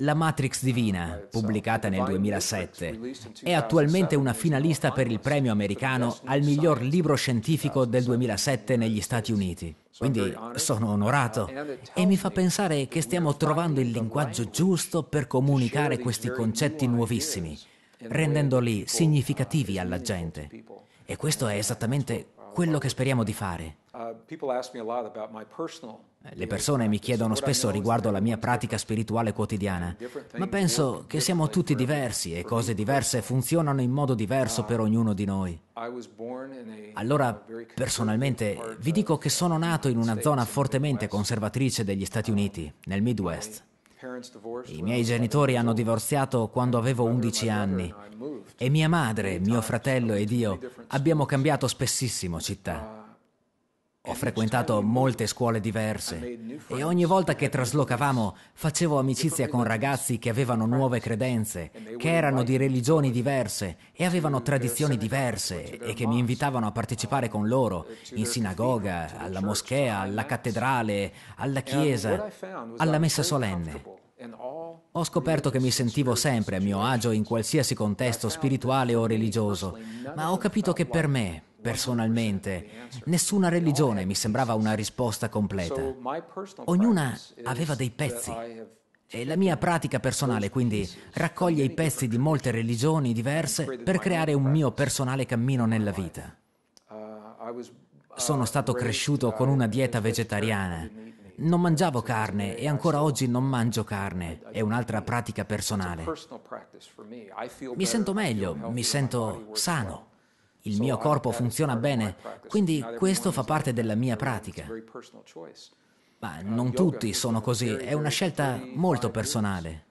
La Matrix Divina, pubblicata nel 2007, è attualmente una finalista per il premio americano al miglior libro scientifico del 2007 negli Stati Uniti. Quindi sono onorato e mi fa pensare che stiamo trovando il linguaggio giusto per comunicare questi concetti nuovissimi, rendendoli significativi alla gente. E questo è esattamente quello che speriamo di fare. Uh, people ask me a lot eh, Le persone mi chiedono spesso riguardo la mia pratica spirituale quotidiana, ma penso che siamo tutti diversi e cose diverse funzionano in modo diverso per ah, ognuno di noi. Allora, personalmente, vi dico che sono nato in una zona fortemente conservatrice degli Stati uh, Uniti, nel Midwest. I miei genitori hanno divorziato quando avevo 11 anni e mia madre, mio fratello ed io abbiamo cambiato spessissimo città. Uh, ho frequentato molte scuole diverse e ogni volta che traslocavamo facevo amicizia con ragazzi che avevano nuove credenze, che erano di religioni diverse e avevano tradizioni diverse e che mi invitavano a partecipare con loro in sinagoga, alla moschea, alla cattedrale, alla chiesa, alla messa solenne. Ho scoperto che mi sentivo sempre a mio agio in qualsiasi contesto spirituale o religioso, ma ho capito che per me personalmente, nessuna religione mi sembrava una risposta completa. Ognuna aveva dei pezzi. E la mia pratica personale, quindi, raccoglie i pezzi di molte religioni diverse per creare un mio personale cammino nella vita. Sono stato cresciuto con una dieta vegetariana. Non mangiavo carne e ancora oggi non mangio carne. È un'altra pratica personale. Mi sento meglio, mi sento sano il mio corpo funziona bene, quindi questo fa parte della mia pratica. Ma uh, non tutti sono così, è una scelta molto personale.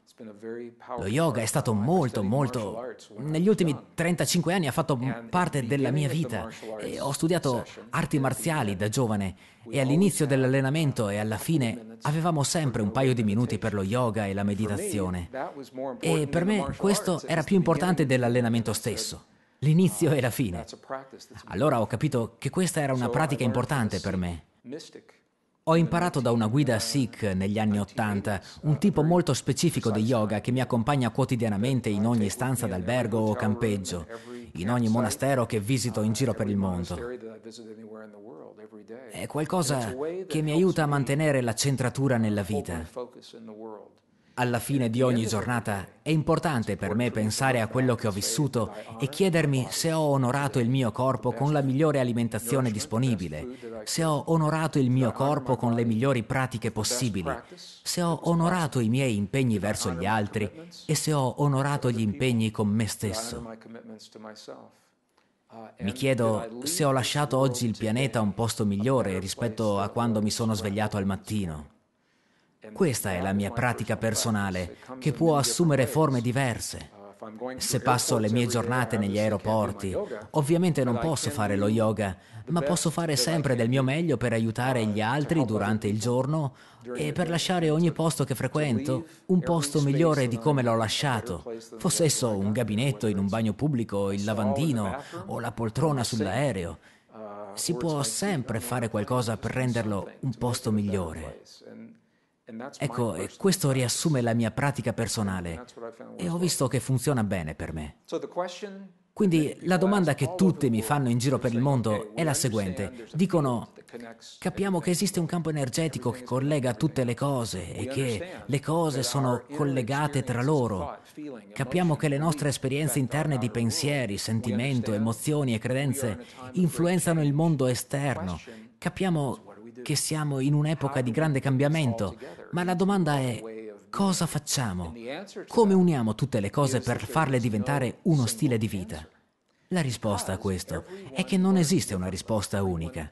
Lo yoga è stato molto, molto... Negli ultimi 35 anni ha fatto parte della mia vita e ho studiato arti marziali da giovane e all'inizio dell'allenamento e alla fine avevamo sempre un paio di minuti per lo yoga e la meditazione. E per me questo era più importante dell'allenamento stesso l'inizio e la fine. Allora ho capito che questa era una pratica importante per me. Ho imparato da una guida Sikh negli anni Ottanta, un tipo molto specifico di yoga che mi accompagna quotidianamente in ogni stanza d'albergo o campeggio, in ogni monastero che visito in giro per il mondo. È qualcosa che mi aiuta a mantenere la centratura nella vita alla fine di ogni giornata è importante per me pensare a quello che ho vissuto e chiedermi se ho onorato il mio corpo con la migliore alimentazione disponibile, se ho onorato il mio corpo con le migliori pratiche possibili, se ho onorato i miei impegni verso gli altri e se ho onorato gli impegni con me stesso. Mi chiedo se ho lasciato oggi il pianeta un posto migliore rispetto a quando mi sono svegliato al mattino. Questa è la mia pratica personale, che può assumere forme diverse. Se passo le mie giornate negli aeroporti, ovviamente non posso fare lo yoga, ma posso fare sempre del mio meglio per aiutare gli altri durante il giorno e per lasciare ogni posto che frequento un posto migliore di come l'ho lasciato, fosse esso un gabinetto in un bagno pubblico, il lavandino o la poltrona sull'aereo. Si può sempre fare qualcosa per renderlo un posto migliore. Ecco, questo riassume la mia pratica personale e ho visto che funziona bene per me. Quindi la domanda che tutti mi fanno in giro per il mondo è la seguente. Dicono, capiamo che esiste un campo energetico che collega tutte le cose e che le cose sono collegate tra loro. Capiamo che le nostre esperienze interne di pensieri, sentimento, emozioni e credenze influenzano il mondo esterno. Capiamo che siamo in un'epoca di grande cambiamento, ma la domanda è cosa facciamo? Come uniamo tutte le cose per farle diventare uno stile di vita? La risposta a questo è che non esiste una risposta unica.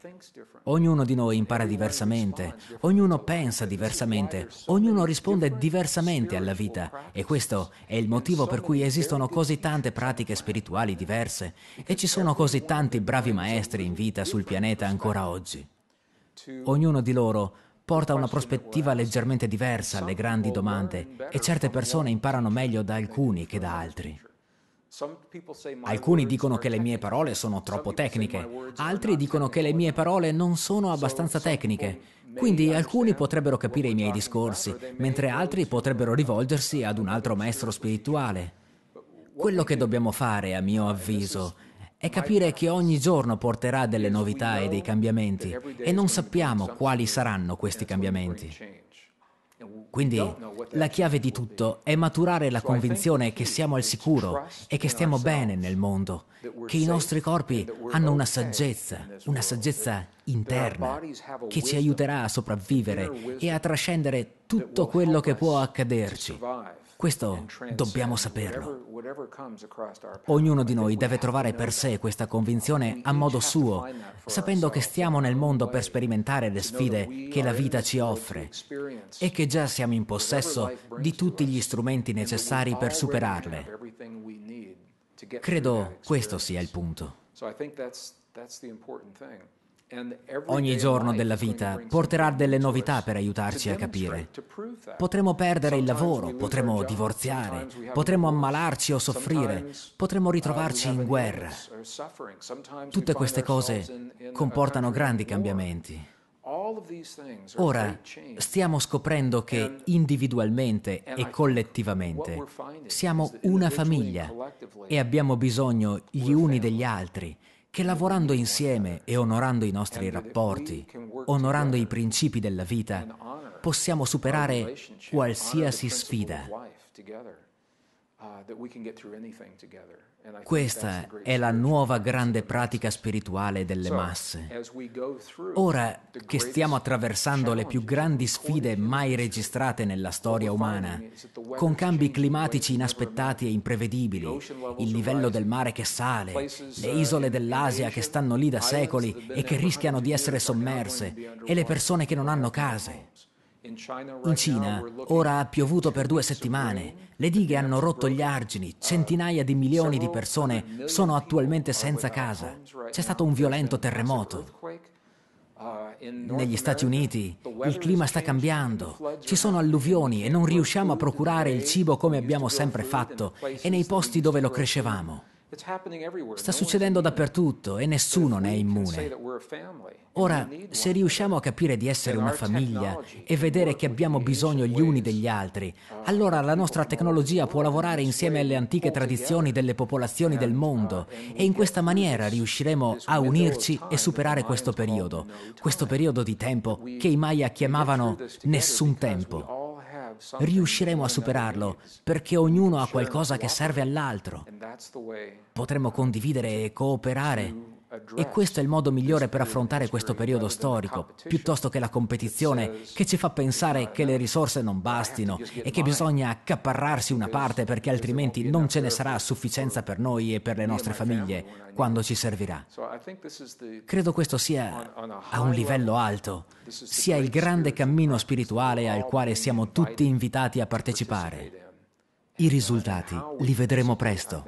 Ognuno di noi impara diversamente, ognuno pensa diversamente, ognuno risponde diversamente alla vita e questo è il motivo per cui esistono così tante pratiche spirituali diverse e ci sono così tanti bravi maestri in vita sul pianeta ancora oggi. Ognuno di loro porta una prospettiva leggermente diversa alle grandi domande e certe persone imparano meglio da alcuni che da altri. Alcuni dicono che le mie parole sono troppo tecniche, altri dicono che le mie parole non sono abbastanza tecniche, quindi alcuni potrebbero capire i miei discorsi, mentre altri potrebbero rivolgersi ad un altro maestro spirituale. Quello che dobbiamo fare, a mio avviso, è è capire che ogni giorno porterà delle novità e dei cambiamenti e non sappiamo quali saranno questi cambiamenti. Quindi la chiave di tutto è maturare la convinzione che siamo al sicuro e che stiamo bene nel mondo, che i nostri corpi hanno una saggezza, una saggezza interna che ci aiuterà a sopravvivere e a trascendere tutto quello che può accaderci. Questo dobbiamo saperlo. Ognuno di noi deve trovare per sé questa convinzione a modo suo, sapendo che stiamo nel mondo per sperimentare le sfide che la vita ci offre e che già siamo in possesso di tutti gli strumenti necessari per superarle. Credo questo sia il punto. So I think that's, that's the important thing. Ogni giorno della vita porterà delle novità per aiutarci a capire. Potremo perdere il lavoro, potremo divorziare, potremo ammalarci o soffrire, potremo uh, ritrovarci in guerra. Tutte queste cose comportano grandi cambiamenti. Ora stiamo scoprendo che individualmente e collettivamente siamo una famiglia e abbiamo bisogno gli uni degli altri che lavorando insieme e onorando i nostri rapporti, onorando i principi della vita, possiamo superare qualsiasi sfida. Uh, Questa è la nuova grande pratica spirituale delle masse. Ora che stiamo attraversando le più grandi sfide mai registrate nella storia umana, con cambi climatici inaspettati e imprevedibili, il livello del mare che sale, le uh, isole dell'Asia che stanno lì da secoli e che rischiano di essere sommerse, e le persone che non hanno case. In Cina ora ha piovuto per due settimane, le dighe hanno rotto gli argini, uh, centinaia di milioni di persone sono attualmente senza casa, c'è stato un violento terremoto. Uh, Negli Stati Uniti il clima sta cambiando, ci sono alluvioni e non riusciamo a procurare il cibo come abbiamo sempre fatto e nei posti dove lo crescevamo. Sta succedendo dappertutto e nessuno ne è immune. Ora, se riusciamo a capire di essere una famiglia e vedere che abbiamo bisogno gli uni degli altri, allora la nostra tecnologia può lavorare insieme alle antiche tradizioni delle popolazioni del uh, mondo e in questa maniera riusciremo a unirci e superare questo periodo, questo periodo di tempo che i Maya chiamavano nessun tempo riusciremo a superarlo perché ognuno ha qualcosa che serve all'altro. Potremo condividere e cooperare e questo è il modo migliore per affrontare questo periodo storico, piuttosto che la competizione che ci fa pensare che le risorse non bastino e che bisogna accaparrarsi una parte perché altrimenti non ce ne sarà a sufficienza per noi e per le nostre famiglie quando ci servirà. Credo questo sia a un livello alto, sia il grande cammino spirituale al quale siamo tutti invitati a partecipare. I risultati li vedremo presto.